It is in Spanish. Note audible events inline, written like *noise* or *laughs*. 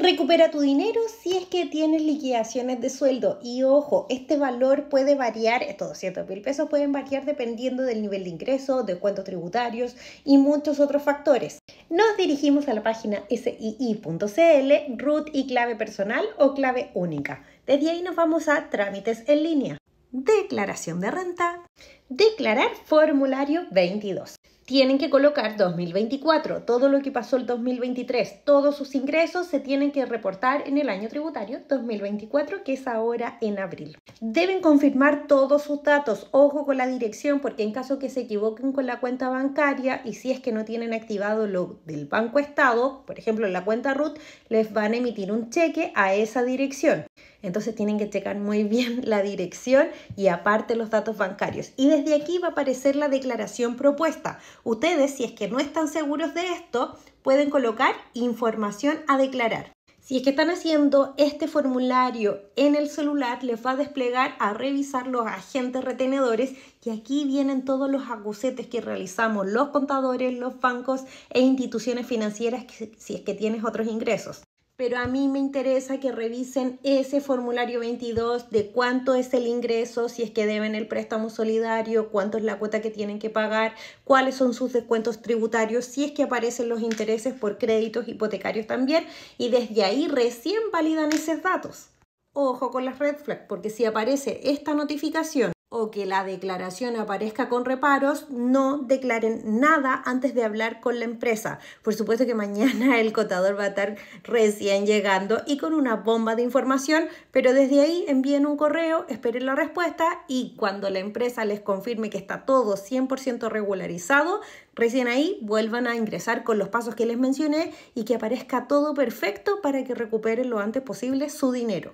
Recupera tu dinero si es que tienes liquidaciones de sueldo. Y ojo, este valor puede variar, estos 200 mil pesos pueden variar dependiendo del nivel de ingreso, de cuentos tributarios y muchos otros factores. Nos dirigimos a la página sii.cl, root y clave personal o clave única. Desde ahí nos vamos a trámites en línea. Declaración de renta. Declarar formulario 22 tienen que colocar 2024, todo lo que pasó el 2023, todos sus ingresos se tienen que reportar en el año tributario 2024, que es ahora en abril. Deben confirmar todos sus datos, ojo con la dirección, porque en caso que se equivoquen con la cuenta bancaria y si es que no tienen activado lo del Banco Estado, por ejemplo la cuenta RUT, les van a emitir un cheque a esa dirección. Entonces tienen que checar muy bien *laughs* la dirección y aparte los datos bancarios. Y desde aquí va a aparecer la declaración propuesta. Ustedes, si es que no están seguros de esto, pueden colocar información a declarar. Si es que están haciendo este formulario en el celular, les va a desplegar a revisar los agentes retenedores y aquí vienen todos los acusetes que realizamos los contadores, los bancos e instituciones financieras si es que tienes otros ingresos pero a mí me interesa que revisen ese formulario 22 de cuánto es el ingreso, si es que deben el préstamo solidario, cuánto es la cuota que tienen que pagar, cuáles son sus descuentos tributarios, si es que aparecen los intereses por créditos hipotecarios también, y desde ahí recién validan esos datos. Ojo con las red flags, porque si aparece esta notificación o que la declaración aparezca con reparos, no declaren nada antes de hablar con la empresa. Por supuesto que mañana *laughs* el cotador va a estar recién llegando y con una bomba de información, pero desde ahí envíen un correo, esperen la respuesta y cuando la empresa les confirme que está todo 100% regularizado, recién ahí vuelvan a ingresar con los pasos que les mencioné y que aparezca todo perfecto para que recuperen lo antes posible su dinero.